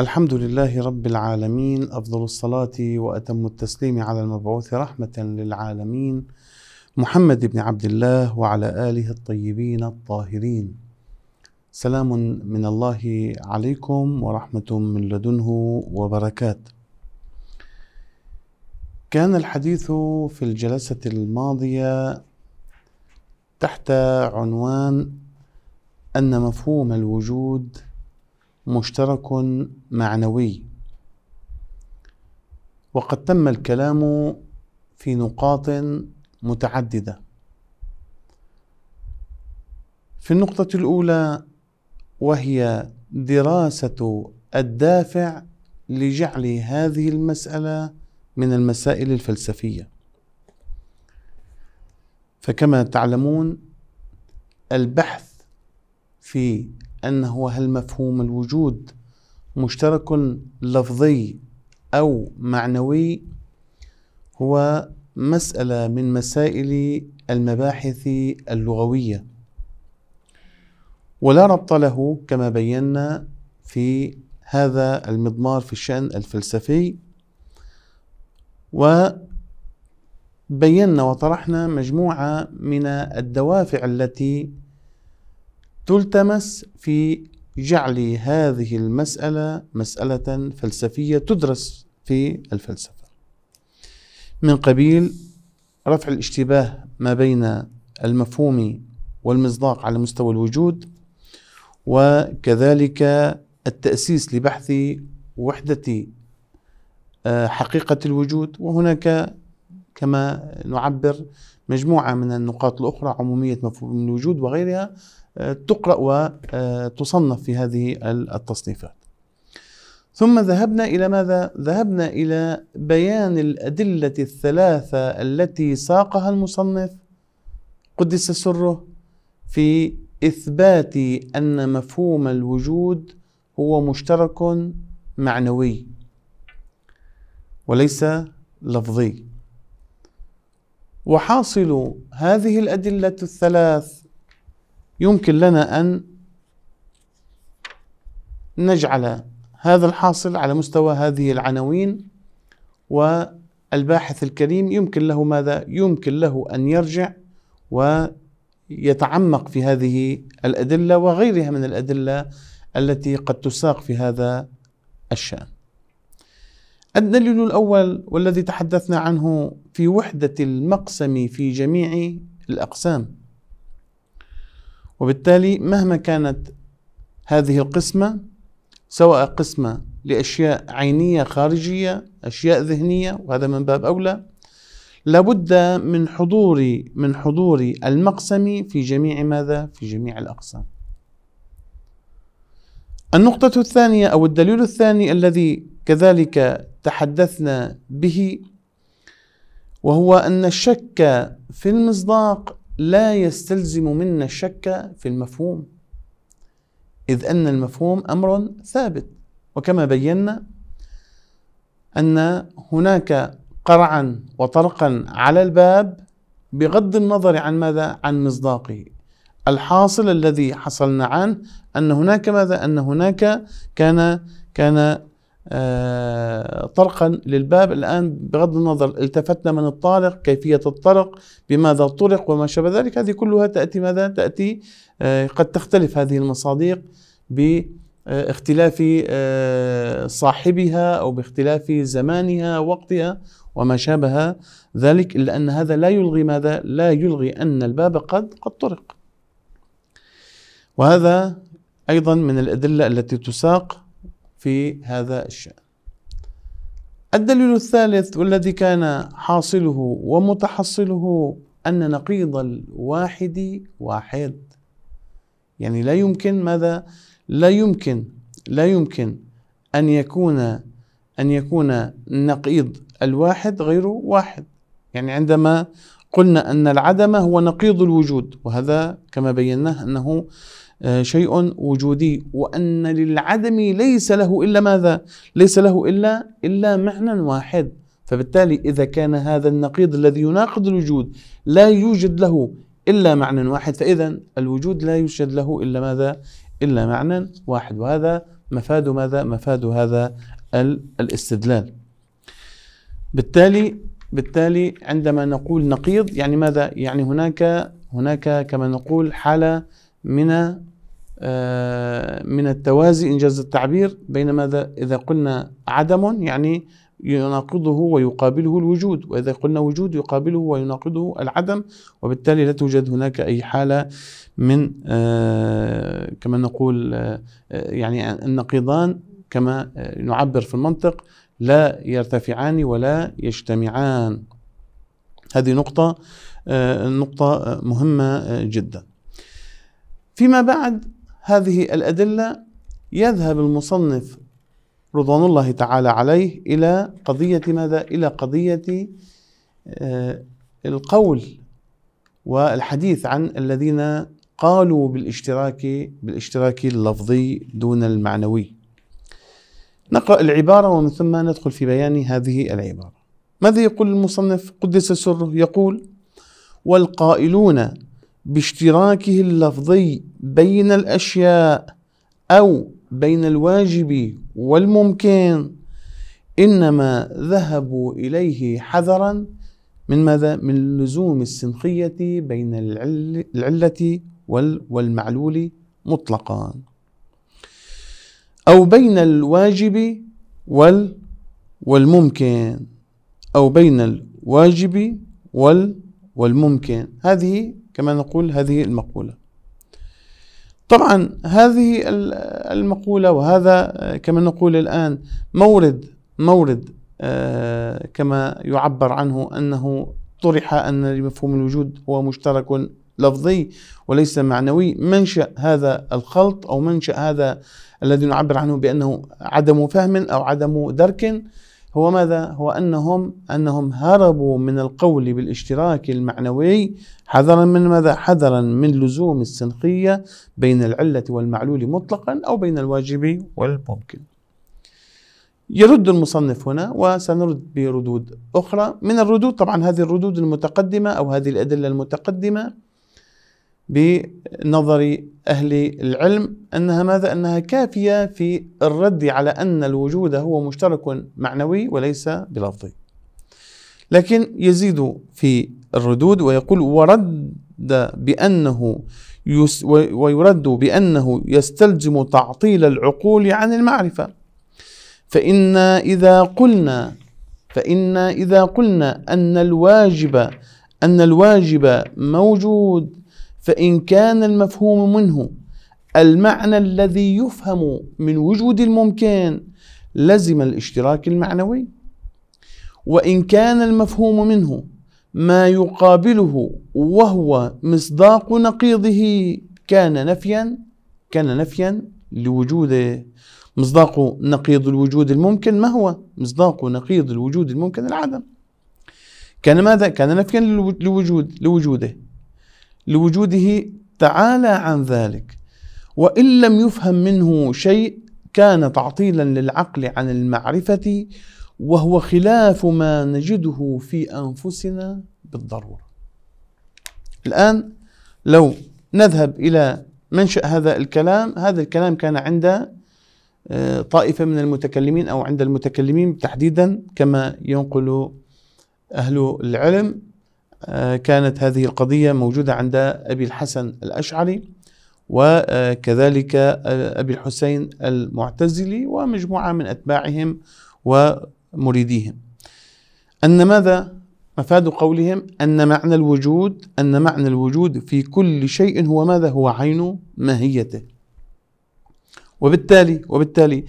الحمد لله رب العالمين افضل الصلاه واتم التسليم على المبعوث رحمه للعالمين محمد بن عبد الله وعلى اله الطيبين الطاهرين سلام من الله عليكم ورحمه من لدنه وبركات كان الحديث في الجلسه الماضيه تحت عنوان ان مفهوم الوجود مشترك معنوي وقد تم الكلام في نقاط متعدده في النقطه الاولى وهي دراسه الدافع لجعل هذه المساله من المسائل الفلسفيه فكما تعلمون البحث في أن هو هل مفهوم الوجود مشترك لفظي أو معنوي هو مسألة من مسائل المباحث اللغوية ولا ربط له كما بينا في هذا المضمار في الشأن الفلسفي وبينا وطرحنا مجموعة من الدوافع التي تلتمس في جعل هذه المسألة مسألة فلسفية تدرس في الفلسفة من قبيل رفع الاشتباه ما بين المفهوم والمصداق على مستوى الوجود وكذلك التأسيس لبحث وحدة آه، حقيقة الوجود وهناك كما نعبر مجموعة من النقاط الأخرى عمومية مفهوم الوجود وغيرها تقرأ وتصنف في هذه التصنيفات ثم ذهبنا إلى ماذا؟ ذهبنا إلى بيان الأدلة الثلاثة التي ساقها المصنف قدس سره في إثبات أن مفهوم الوجود هو مشترك معنوي وليس لفظي وحاصل هذه الأدلة الثلاث يمكن لنا أن نجعل هذا الحاصل على مستوى هذه العناوين والباحث الكريم يمكن له ماذا؟ يمكن له أن يرجع ويتعمق في هذه الأدلة وغيرها من الأدلة التي قد تساق في هذا الشأن. الدليل الأول والذي تحدثنا عنه في وحدة المقسم في جميع الأقسام وبالتالي مهما كانت هذه القسمة سواء قسمة لأشياء عينية خارجية أشياء ذهنية وهذا من باب أولى لابد من حضور من حضور المقسم في جميع ماذا؟ في جميع الأقسام. النقطة الثانية أو الدليل الثاني الذي كذلك تحدثنا به وهو أن الشك في المصداق لا يستلزم منا الشك في المفهوم إذ أن المفهوم أمر ثابت وكما بينا أن هناك قرعا وطرقا على الباب بغض النظر عن ماذا؟ عن مصداقه الحاصل الذي حصلنا عنه أن هناك ماذا؟ أن هناك كان كان آه، طرقا للباب الآن بغض النظر التفتنا من الطارق كيفية الطرق بماذا طرق وما شابه ذلك هذه كلها تأتي ماذا تأتي آه، قد تختلف هذه المصادق باختلاف آه، صاحبها أو باختلاف زمانها وقتها وما شابه ذلك إلا أن هذا لا يلغي ماذا لا يلغي أن الباب قد قد طرق وهذا أيضا من الأدلة التي تساق في هذا الشأن. الدليل الثالث والذي كان حاصله ومتحصله أن نقيض الواحد واحد يعني لا يمكن ماذا لا يمكن لا يمكن أن يكون أن يكون نقيض الواحد غير واحد يعني عندما قلنا أن العدم هو نقيض الوجود وهذا كما بيناه أنه آه، شيء وجودي وأن للعدم ليس له إلا ماذا؟ ليس له إلا إلا معنى واحد فبالتالي إذا كان هذا النقيض الذي يناقض الوجود لا يوجد له إلا معنى واحد فإذا الوجود لا يوجد له إلا ماذا؟ إلا معنى واحد وهذا مفاد ماذا؟ مفاد هذا الاستدلال بالتالي بالتالي عندما نقول نقيض يعني ماذا يعني هناك هناك كما نقول حالة من آه، من التوازي إن جاز التعبير بين ماذا إذا قلنا عدم يعني يناقضه ويقابله الوجود وإذا قلنا وجود يقابله ويناقضه العدم وبالتالي لا توجد هناك أي حالة من آه، كما نقول آه، يعني النقيضان كما نعبر في المنطق لا يرتفعان ولا يجتمعان هذه نقطة آه، نقطة آه، مهمة آه، جدا فيما بعد هذه الأدلة يذهب المصنف رضوان الله تعالى عليه إلى قضية ماذا؟ إلى قضية القول والحديث عن الذين قالوا بالاشتراك بالاشتراك اللفظي دون المعنوي نقرأ العبارة ومن ثم ندخل في بيان هذه العبارة ماذا يقول المصنف قدس سره يقول والقائلون باشتراكه اللفظي بين الأشياء أو بين الواجب والممكن إنما ذهبوا إليه حذرا من ماذا؟ من لزوم السنخية بين العلة والمعلول مطلقا أو بين الواجب وال والممكن أو بين الواجب وال والممكن هذه كما نقول هذه المقولة طبعا هذه المقولة وهذا كما نقول الآن مورد مورد آه، كما يعبر عنه أنه طرح أن لمفهوم الوجود هو مشترك لفظي وليس معنوي منشأ هذا الخلط أو منشأ هذا الذي نعبر عنه بأنه عدم فهم أو عدم درك هو ماذا؟ هو أنهم أنهم هربوا من القول بالاشتراك المعنوي حذرا من ماذا؟ حذرا من لزوم السنخية بين العلة والمعلول مطلقا أو بين الواجب والممكن يرد المصنف هنا وسنرد بردود أخرى من الردود طبعا هذه الردود المتقدمة أو هذه الأدلة المتقدمة بنظر أهل العلم أنها ماذا؟ أنها كافية في الرد على أن الوجود هو مشترك معنوي وليس بلفظي لكن يزيد في الردود ويقول ورد بأنه يس ويرد بأنه يستلزم تعطيل العقول عن المعرفة فإن إذا قلنا فإن إذا قلنا أن الواجب أن الواجب موجود فإن كان المفهوم منه المعنى الذي يفهم من وجود الممكن لزم الاشتراك المعنوي وإن كان المفهوم منه ما يقابله وهو مصداق نقيضه كان نفيا كان نفيا لوجوده مصداق نقيض الوجود الممكن ما هو مصداق نقيض الوجود الممكن العدم كان ماذا كان نفيا لوجود لوجوده لوجوده تعالى عن ذلك وان لم يفهم منه شيء كان تعطيلا للعقل عن المعرفه وهو خلاف ما نجده في انفسنا بالضروره الان لو نذهب الى منشا هذا الكلام هذا الكلام كان عند آه، طائفه من المتكلمين او عند المتكلمين تحديدا كما ينقل اهل العلم آه، كانت هذه القضية موجودة عند أبي الحسن الأشعري وكذلك آه، أبي الحسين المعتزلي ومجموعة من أتباعهم ومريديهم أن ماذا مفاد قولهم أن معنى الوجود أن معنى الوجود في كل شيء هو ماذا هو عين ماهيته وبالتالي وبالتالي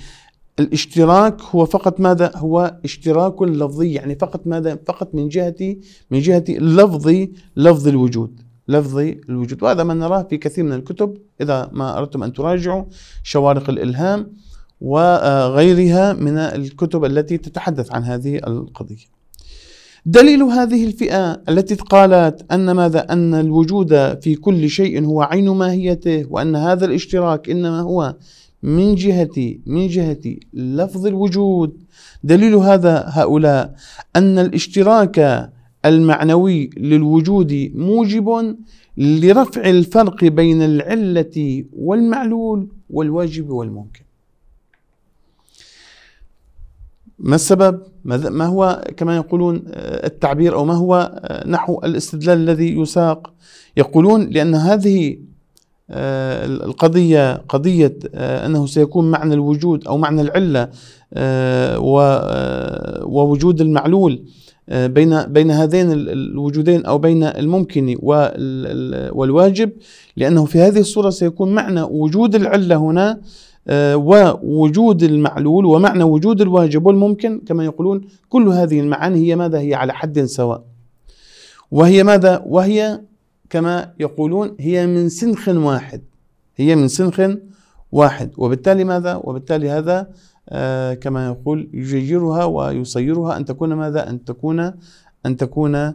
الاشتراك هو فقط ماذا هو اشتراك لفظي يعني فقط ماذا فقط من جهتي من جهتي لفظي لفظ الوجود لفظي الوجود وهذا ما نراه في كثير من الكتب إذا ما أردتم أن تراجعوا شوارق الإلهام وغيرها من الكتب التي تتحدث عن هذه القضية دليل هذه الفئة التي قالت أن ماذا أن الوجود في كل شيء هو عين ماهيته وأن هذا الاشتراك إنما هو من جهة من جهة لفظ الوجود دليل هذا هؤلاء أن الاشتراك المعنوي للوجود موجب لرفع الفرق بين العلة والمعلول والواجب والممكن ما السبب؟ ما هو كما يقولون آه، التعبير أو ما هو آه، نحو الاستدلال الذي يساق يقولون لأن هذه آه، القضية قضية آه، أنه سيكون معنى الوجود أو معنى العلة آه، ووجود المعلول بين بين هذين الوجودين او بين الممكن والواجب لانه في هذه الصوره سيكون معنى وجود العله هنا ووجود المعلول ومعنى وجود الواجب والممكن كما يقولون كل هذه المعاني هي ماذا هي على حد سواء وهي ماذا وهي كما يقولون هي من سنخ واحد هي من سنخ واحد وبالتالي ماذا وبالتالي هذا آه، كما يقول يجيرها ويصيرها أن تكون ماذا أن تكون أن تكون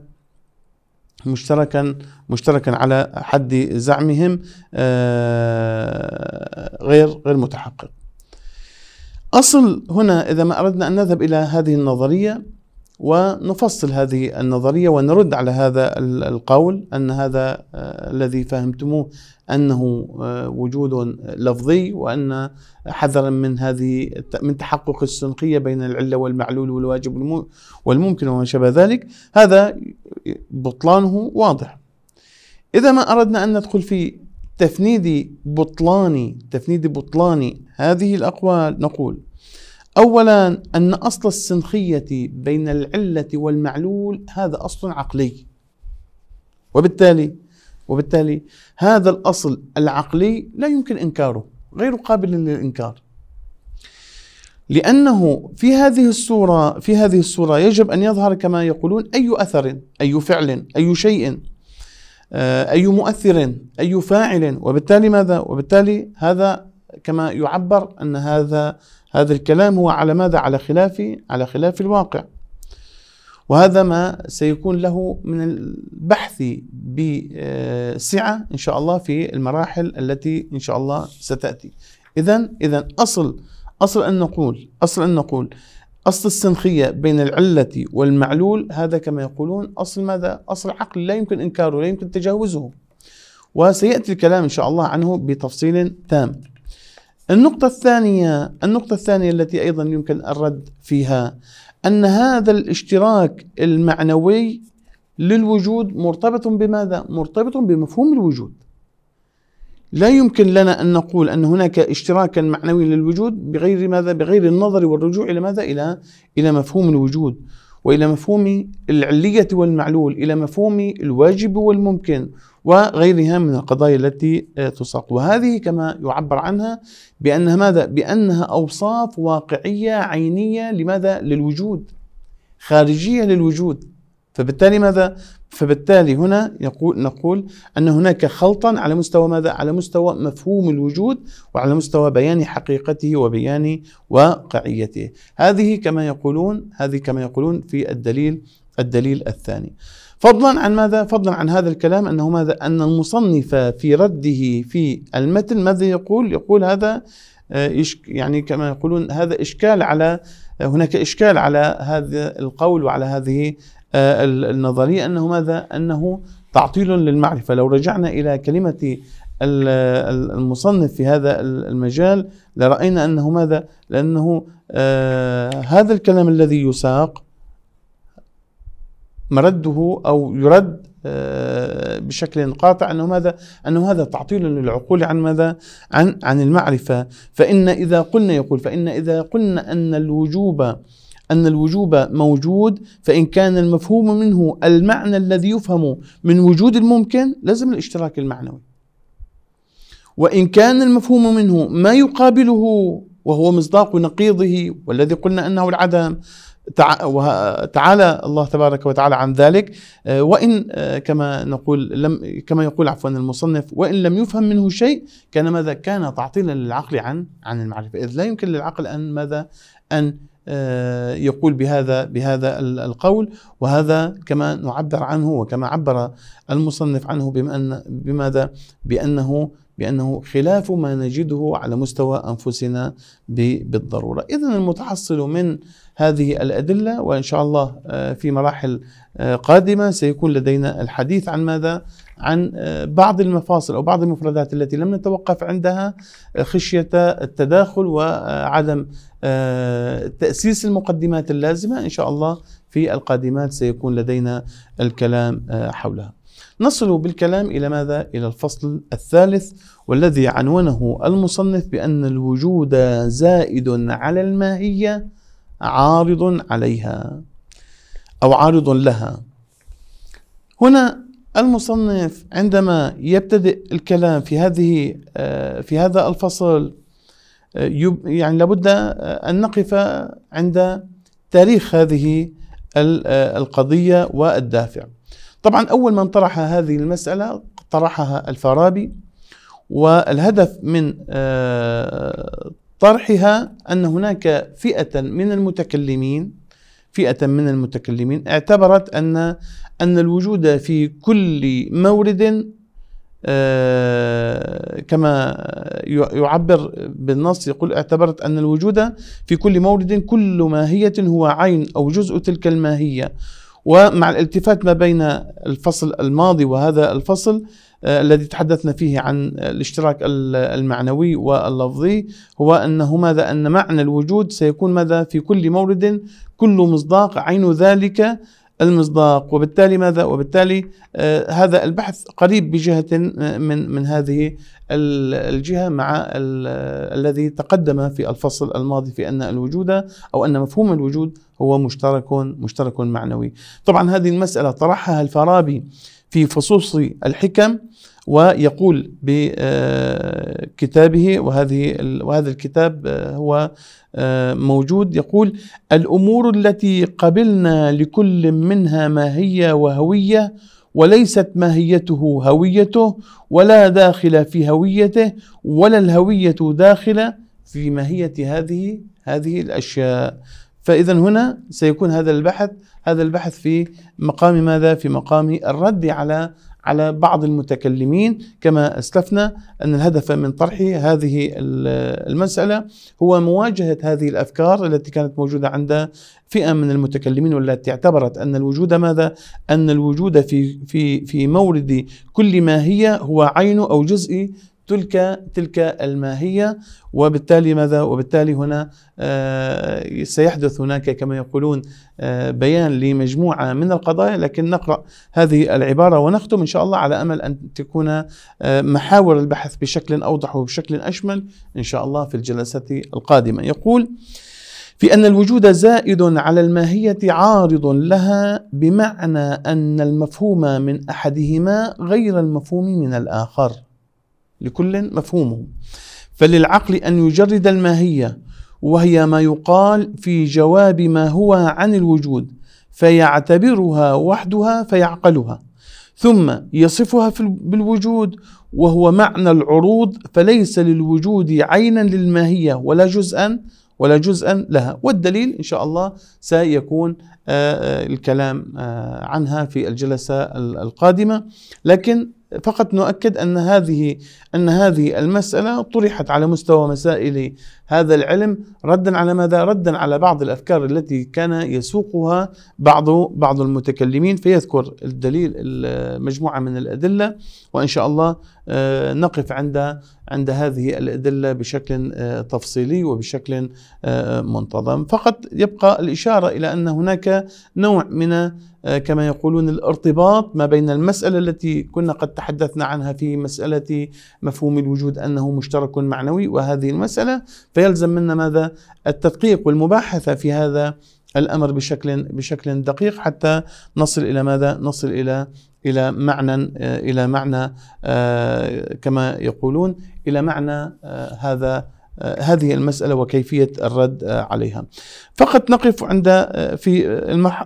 مشتركا مشتركا على حد زعمهم آه، غير غير متحقق. أصل هنا إذا ما أردنا أن نذهب إلى هذه النظرية ونفصل هذه النظرية ونرد على هذا القول أن هذا آه، الذي فهمتموه أنه آه، وجود لفظي وأن حذرا من هذه من تحقق السنخية بين العلة والمعلول والواجب والممكن وما شابه ذلك هذا بطلانه واضح إذا ما أردنا أن ندخل في تفنيد بطلان تفنيد بطلان هذه الأقوال نقول اولا ان اصل السنخيه بين العله والمعلول هذا اصل عقلي وبالتالي وبالتالي هذا الاصل العقلي لا يمكن انكاره غير قابل للانكار لانه في هذه الصوره في هذه الصوره يجب ان يظهر كما يقولون اي اثر اي فعل اي شيء آه، اي مؤثر اي فاعل وبالتالي ماذا وبالتالي هذا كما يعبر ان هذا هذا الكلام هو على ماذا على خلاف على خلاف الواقع وهذا ما سيكون له من البحث بسعة إن شاء الله في المراحل التي إن شاء الله ستأتي إذا إذا أصل أصل أن نقول أصل أن نقول أصل السنخية بين العلة والمعلول هذا كما يقولون أصل ماذا؟ أصل عقل لا يمكن إنكاره لا يمكن تجاوزه وسيأتي الكلام إن شاء الله عنه بتفصيل تام النقطة الثانية النقطة الثانية التي أيضا يمكن الرد فيها أن هذا الاشتراك المعنوي للوجود مرتبط بماذا؟ مرتبط بمفهوم الوجود لا يمكن لنا أن نقول أن هناك اشتراكا معنوي للوجود بغير ماذا؟ بغير النظر والرجوع إلى ماذا؟ إلى إلى مفهوم الوجود وإلى مفهوم العلية والمعلول إلى مفهوم الواجب والممكن وغيرها من القضايا التي آه، تساق وهذه كما يعبر عنها بأنها ماذا؟ بأنها أوصاف واقعية عينية لماذا؟ للوجود خارجية للوجود فبالتالي ماذا؟ فبالتالي هنا يقول نقول ان هناك خلطا على مستوى ماذا؟ على مستوى مفهوم الوجود وعلى مستوى بيان حقيقته وبيان واقعيته. هذه كما يقولون هذه كما يقولون في الدليل الدليل الثاني. فضلا عن ماذا؟ فضلا عن هذا الكلام انه ماذا؟ ان المصنف في رده في المتن ماذا يقول؟ يقول هذا آه، يعني كما يقولون هذا اشكال على هناك اشكال على هذا القول وعلى هذه آه، النظرية أنه ماذا؟ أنه تعطيل للمعرفة لو رجعنا إلى كلمة المصنف في هذا المجال لرأينا أنه ماذا؟ لأنه آه، هذا الكلام الذي يساق مرده أو يرد آه، بشكل قاطع انه ماذا؟ انه هذا تعطيل للعقول عن ماذا؟ عن عن المعرفه، فان اذا قلنا يقول فان اذا قلنا ان الوجوب أن الوجوب موجود فإن كان المفهوم منه المعنى الذي يفهم من وجود الممكن لازم الاشتراك المعنوي وإن كان المفهوم منه ما يقابله وهو مصداق نقيضه والذي قلنا أنه العدم تعالى الله تبارك وتعالى عن ذلك آه، وإن آه، كما نقول لم كما يقول عفوا المصنف وإن لم يفهم منه شيء كان ماذا كان تعطيلا للعقل عن عن المعرفة إذ لا يمكن للعقل أن ماذا أن آه، يقول بهذا بهذا القول وهذا كما نعبر عنه وكما عبر المصنف عنه بما أن بماذا بأنه بأنه خلاف ما نجده على مستوى أنفسنا بالضرورة إذا المتحصل من هذه الأدلة وإن شاء الله آه، في مراحل آه، قادمة سيكون لدينا الحديث عن ماذا عن آه، بعض المفاصل او بعض المفردات التي لم نتوقف عندها آه، خشيه التداخل وعدم آه، تاسيس المقدمات اللازمه ان شاء الله في القادمات سيكون لدينا الكلام حولها. نصل بالكلام الى ماذا؟ الى الفصل الثالث والذي عنونه المصنف بان الوجود زائد على الماهيه عارض عليها او عارض لها. هنا المصنف عندما يبتدئ الكلام في هذه آه، في هذا الفصل آه، يعني لابد آه، ان نقف عند تاريخ هذه القضيه والدافع. طبعا اول من طرح هذه المساله طرحها الفارابي والهدف من طرحها ان هناك فئه من المتكلمين فئة من المتكلمين اعتبرت أن أن الوجود في كل مورد آه، كما يعبر بالنص يقول اعتبرت أن الوجود في كل مورد كل ماهية هو عين أو جزء تلك الماهية ومع الالتفات ما بين الفصل الماضي وهذا الفصل آه، الذي تحدثنا فيه عن الاشتراك المعنوي واللفظي هو انه ماذا ان معنى الوجود سيكون ماذا في كل مورد كل مصداق عين ذلك المصداق وبالتالي ماذا وبالتالي آه، هذا البحث قريب بجهة آه، من من هذه الجهة مع الذي تقدم في الفصل الماضي في أن الوجود أو أن مفهوم الوجود هو مشترك مشترك معنوي طبعا هذه المسألة طرحها الفارابي في فصوص الحكم ويقول بكتابه آه، وهذه وهذا الكتاب آه، هو آه، موجود يقول الامور التي قبلنا لكل منها ما هي وهويه وليست ماهيته هويته ولا داخل في هويته ولا الهويه داخل في ماهيه هذه هذه الاشياء فاذا هنا سيكون هذا البحث هذا البحث في مقام ماذا في مقام الرد على على بعض المتكلمين كما اسلفنا ان الهدف من طرح هذه المساله هو مواجهه هذه الافكار التي كانت موجوده عند فئه من المتكلمين والتي اعتبرت ان الوجود ماذا؟ ان الوجود في في في مورد كل ما هي هو عين او جزء تلك تلك الماهية وبالتالي ماذا وبالتالي هنا آه، سيحدث هناك كما يقولون آه، بيان لمجموعة من القضايا لكن نقرأ هذه العبارة ونختم إن شاء الله على أمل أن تكون آه، محاور البحث بشكل أوضح وبشكل أشمل إن شاء الله في الجلسة القادمة يقول في أن الوجود زائد على الماهية عارض لها بمعنى أن المفهوم من أحدهما غير المفهوم من الآخر لكل مفهومه فللعقل أن يجرد الماهية وهي ما يقال في جواب ما هو عن الوجود فيعتبرها وحدها فيعقلها ثم يصفها بالوجود وهو معنى العروض فليس للوجود عينا للماهية ولا جزءا ولا جزءا لها والدليل إن شاء الله سيكون آه، آه، الكلام آه، عنها في الجلسة القادمة لكن فقط نؤكد ان هذه ان هذه المساله طرحت على مستوى مسائل هذا العلم ردا على ماذا؟ ردا على بعض الافكار التي كان يسوقها بعض بعض المتكلمين فيذكر الدليل مجموعه من الادله وان شاء الله آه، نقف عند عند هذه الادله بشكل آه، تفصيلي وبشكل آه، منتظم، فقط يبقى الاشاره الى ان هناك نوع من آه، كما يقولون الارتباط ما بين المسألة التي كنا قد تحدثنا عنها في مسألة مفهوم الوجود أنه مشترك معنوي وهذه المسألة فيلزم منا ماذا التدقيق والمباحثة في هذا الأمر بشكل بشكل دقيق حتى نصل إلى ماذا نصل إلى إلى معنى آه، إلى معنى آه، كما يقولون إلى معنى هذا آه، هذه المسألة وكيفية الرد آه، عليها فقط نقف عند آه، في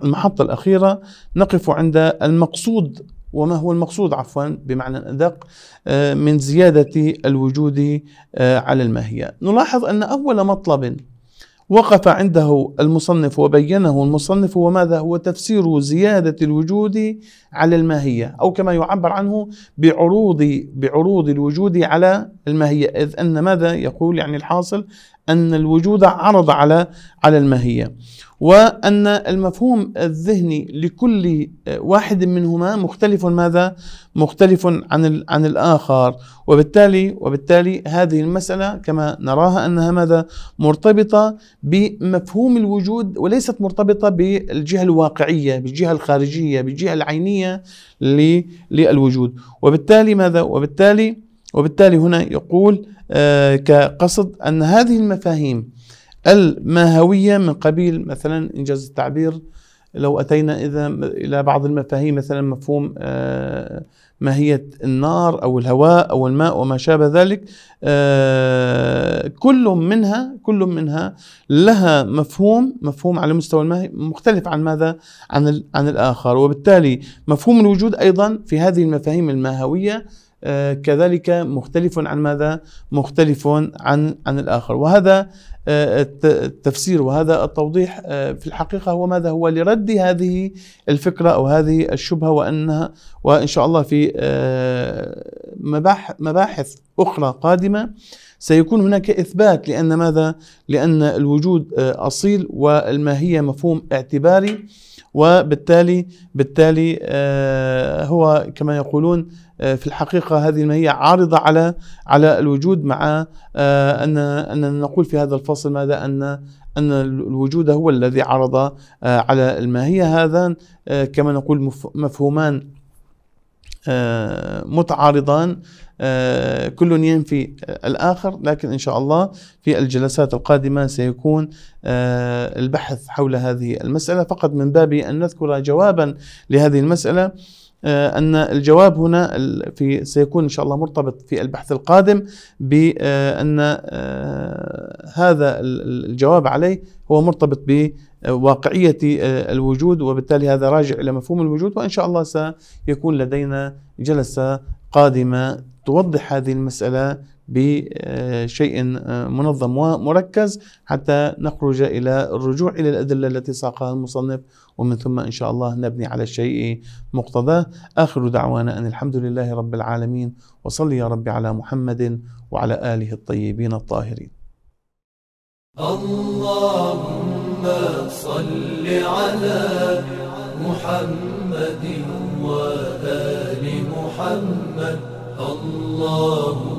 المحطة الأخيرة نقف عند المقصود وما هو المقصود عفوا بمعنى أدق من زيادة الوجود على الماهية نلاحظ أن أول مطلب وقف عنده المصنف وبينه المصنف وماذا هو تفسير زيادة الوجود على الماهية أو كما يعبر عنه بعروض بعروض الوجود على الماهية إذ أن ماذا يقول يعني الحاصل أن الوجود عرض على على الماهية وأن المفهوم الذهني لكل آه، واحد منهما مختلف ماذا؟ مختلف عن عن الآخر وبالتالي وبالتالي هذه المسألة كما نراها أنها ماذا؟ مرتبطة بمفهوم الوجود وليست مرتبطة بالجهة الواقعية بالجهة الخارجية بالجهة العينية للوجود وبالتالي ماذا؟ وبالتالي وبالتالي هنا يقول آه، كقصد أن هذه المفاهيم الماهوية من قبيل مثلا إنجاز التعبير لو أتينا إذا إلى بعض المفاهيم مثلا مفهوم آه، ماهية النار أو الهواء أو الماء وما شابه ذلك آه، كل منها كل منها لها مفهوم مفهوم على مستوى الماهي مختلف عن ماذا عن عن الآخر وبالتالي مفهوم الوجود أيضا في هذه المفاهيم الماهوية آه، كذلك مختلف عن ماذا؟ مختلف عن عن الآخر وهذا آه، التفسير وهذا التوضيح آه، في الحقيقة هو ماذا هو لرد هذه الفكرة أو هذه الشبهة وأنها وإن شاء الله في آه، مباحث أخرى قادمة سيكون هناك إثبات لأن ماذا لأن الوجود أصيل والماهية مفهوم اعتباري وبالتالي بالتالي هو كما يقولون في الحقيقة هذه الماهية عارضة على على الوجود مع أن أننا نقول في هذا الفصل الفصل ماذا أن أن الوجود هو الذي عرض آه، على الماهية هذان آه، كما نقول مفهومان آه، متعارضان كل ينفي الآخر لكن إن شاء الله في الجلسات القادمة سيكون البحث حول هذه المسألة فقط من باب أن نذكر جوابا لهذه المسألة آه، أن الجواب هنا في سيكون إن شاء الله مرتبط في البحث القادم بأن آه، آه، هذا الجواب عليه هو مرتبط بواقعية الوجود وبالتالي هذا راجع إلى مفهوم الوجود وإن شاء الله سيكون لدينا جلسة قادمة توضح هذه المسألة بشيء آه، منظم ومركز حتى نخرج الى الرجوع الى الادله التي ساقها المصنف ومن ثم ان شاء الله نبني على الشيء مقتضاه اخر دعوانا ان الحمد لله رب العالمين وصلي يا رب على محمد وعلى اله الطيبين الطاهرين اللهم صل على محمد وال محمد اللهم